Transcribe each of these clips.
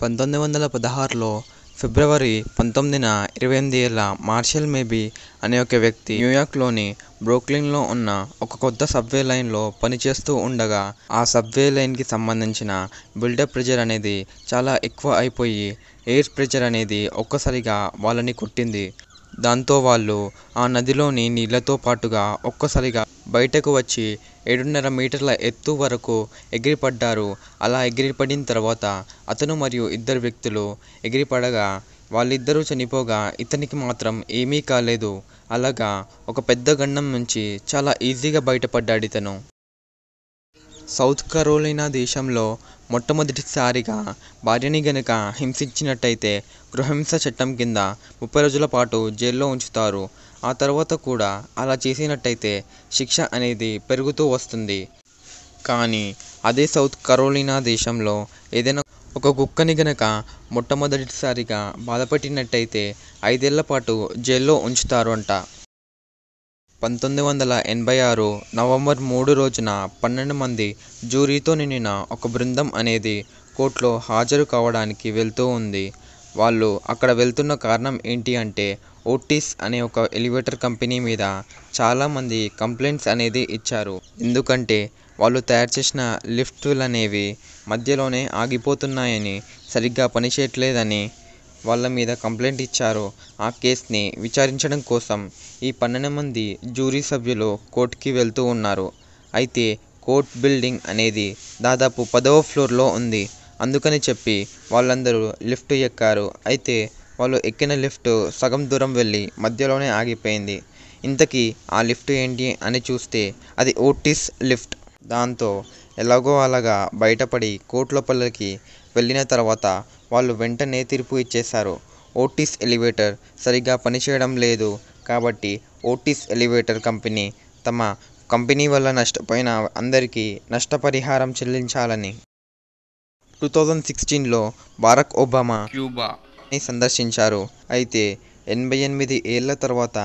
పంతొమ్మిది వందల పదహారులో ఫిబ్రవరి పంతొమ్మిదిన ఇరవై ఎనిమిది ఏళ్ళ మార్షల్ మేబీ అనే ఒక వ్యక్తి న్యూయార్క్లోని బ్రోక్లిన్లో ఉన్న ఒక కొత్త సబ్వే లైన్లో పనిచేస్తూ ఉండగా ఆ సబ్వే లైన్కి సంబంధించిన బిల్డప్ ప్రెజర్ అనేది చాలా ఎక్కువ అయిపోయి ఎయిర్ ప్రెజర్ అనేది ఒక్కసారిగా వాళ్ళని కొట్టింది దాంతో వాళ్ళు ఆ నదిలోని నీళ్లతో పాటుగా ఒక్కసారిగా బయటకు వచ్చి ఏడున్నర మీటర్ల ఎత్తు వరకు ఎగిరిపడ్డారు. అలా ఎగిరిపడిన తర్వాత అతను మరియు ఇద్దరు వ్యక్తులు ఎగిరిపడగా వాళ్ళిద్దరూ చనిపోగా ఇతనికి మాత్రం ఏమీ కాలేదు. అలాగా ఒక పెద్ద గండం నుంచి చాలా ఈజీగా బయటపడ్డాడు ఇతను సౌత్ కరోలినా దేశంలో మొట్టమొదటిసారిగా భార్యని గనుక హింసించినట్టయితే గృహహింస చట్టం కింద ముప్పై రోజుల పాటు జైల్లో ఉంచుతారు ఆ తర్వాత కూడా అలా చేసినట్టయితే శిక్ష అనేది పెరుగుతూ వస్తుంది కానీ అదే సౌత్ కరోలినా దేశంలో ఏదైనా ఒక కుక్కని గనక మొట్టమొదటిసారిగా బాధపడినట్టయితే ఐదేళ్ల పాటు జైల్లో ఉంచుతారు అంట పంతొమ్మిది వందల ఎనభై ఆరు నవంబర్ మూడు రోజున పన్నెండు మంది జ్యూరీతో నిండిన ఒక బృందం అనేది కోర్టులో హాజరు కావడానికి వెళ్తూ ఉంది వాళ్ళు అక్కడ వెళ్తున్న కారణం ఏంటి అంటే ఓటీస్ అనే ఒక ఎలివేటర్ కంపెనీ మీద చాలామంది కంప్లైంట్స్ అనేది ఇచ్చారు ఎందుకంటే వాళ్ళు తయారు చేసిన లిఫ్టులు అనేవి మధ్యలోనే ఆగిపోతున్నాయని సరిగ్గా పనిచేయట్లేదని వాళ్ళ మీద కంప్లైంట్ ఇచ్చారో ఆ కేసుని విచారించడం కోసం ఈ పన్నెండు మంది జ్యూరీ సభ్యులు కోర్టుకి వెళ్తూ ఉన్నారు అయితే కోర్ట్ బిల్డింగ్ అనేది దాదాపు పదవ ఫ్లోర్లో ఉంది అందుకని చెప్పి వాళ్ళందరూ లిఫ్ట్ ఎక్కారు అయితే వాళ్ళు ఎక్కిన లిఫ్ట్ సగం దూరం వెళ్ళి మధ్యలోనే ఆగిపోయింది ఇంతకీ ఆ లిఫ్ట్ ఏంటి అని చూస్తే అది ఓటిస్ లిఫ్ట్ దాంతో ఎలాగో అలాగా బయటపడి కోర్టు లోపలికి వెళ్ళిన తర్వాత వాళ్ళు వెంటనే తీర్పు ఇచ్చేశారు ఓటీస్ ఎలివేటర్ సరిగ్గా పనిచేయడం లేదు కాబట్టి ఓటీస్ ఎలివేటర్ కంపెనీ తమ కంపెనీ వల్ల నష్టపోయిన అందరికీ నష్టపరిహారం చెల్లించాలని టూ థౌజండ్ సిక్స్టీన్లో బారక్ ఒబామా క్యూబాని సందర్శించారు అయితే ఎనభై ఎనిమిది ఏళ్ల తర్వాత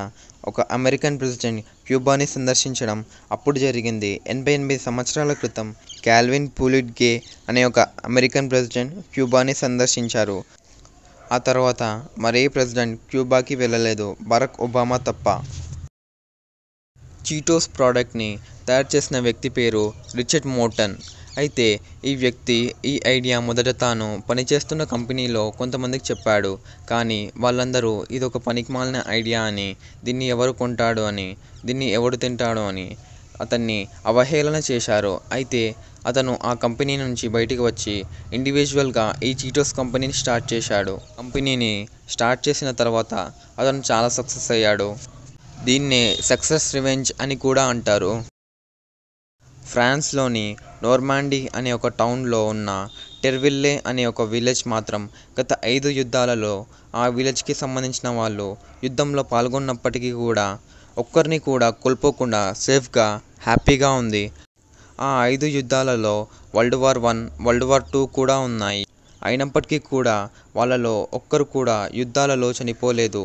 ఒక అమెరికన్ ప్రెసిడెంట్ క్యూబాని సందర్శించడం అప్పుడు జరిగింది ఎనభై ఎనిమిది సంవత్సరాల క్రితం క్యాల్విన్ పూలిడ్గే అనే ఒక అమెరికన్ ప్రెసిడెంట్ క్యూబాని సందర్శించారు ఆ తర్వాత మరే ప్రెసిడెంట్ క్యూబాకి వెళ్ళలేదు బరక్ ఒబామా తప్ప చీటోస్ ప్రోడక్ట్ని తయారు చేసిన వ్యక్తి పేరు రిచర్డ్ మోర్టన్ అయితే ఈ వ్యక్తి ఈ ఐడియా మొదట తాను పనిచేస్తున్న కంపెనీలో కొంతమందికి చెప్పాడు కానీ వాళ్ళందరూ ఇది ఒక పనికిమాలిన ఐడియా అని దీన్ని ఎవరు కొంటాడు అని దీన్ని ఎవడు తింటాడు అని అతన్ని అవహేళన చేశారు అయితే అతను ఆ కంపెనీ నుంచి బయటికి వచ్చి ఇండివిజువల్గా ఈ చీటోస్ కంపెనీని స్టార్ట్ చేశాడు కంపెనీని స్టార్ట్ చేసిన తర్వాత అతను చాలా సక్సెస్ అయ్యాడు దీన్నే సక్సెస్ రివెంజ్ అని కూడా అంటారు ఫ్రాన్స్లోని నోర్మాండీ అనే ఒక టౌన్లో ఉన్న టెర్విల్లే అనే ఒక విలేజ్ మాత్రం గత ఐదు యుద్ధాలలో ఆ విలేజ్కి సంబంధించిన వాళ్ళు యుద్ధంలో పాల్గొన్నప్పటికీ కూడా ఒక్కరిని కూడా కోల్పోకుండా సేఫ్గా హ్యాపీగా ఉంది ఆ ఐదు యుద్ధాలలో world war one world war two కూడా ఉన్నాయి అయినప్పటికీ కూడా వాళ్ళలో ఒక్కరు కూడా యుద్ధాలలో చనిపోలేదు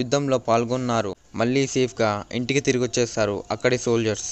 యుద్ధంలో పాల్గొన్నారు మళ్ళీ సేఫ్గా ఇంటికి తిరిగి వచ్చేస్తారు అక్కడి సోల్జర్స్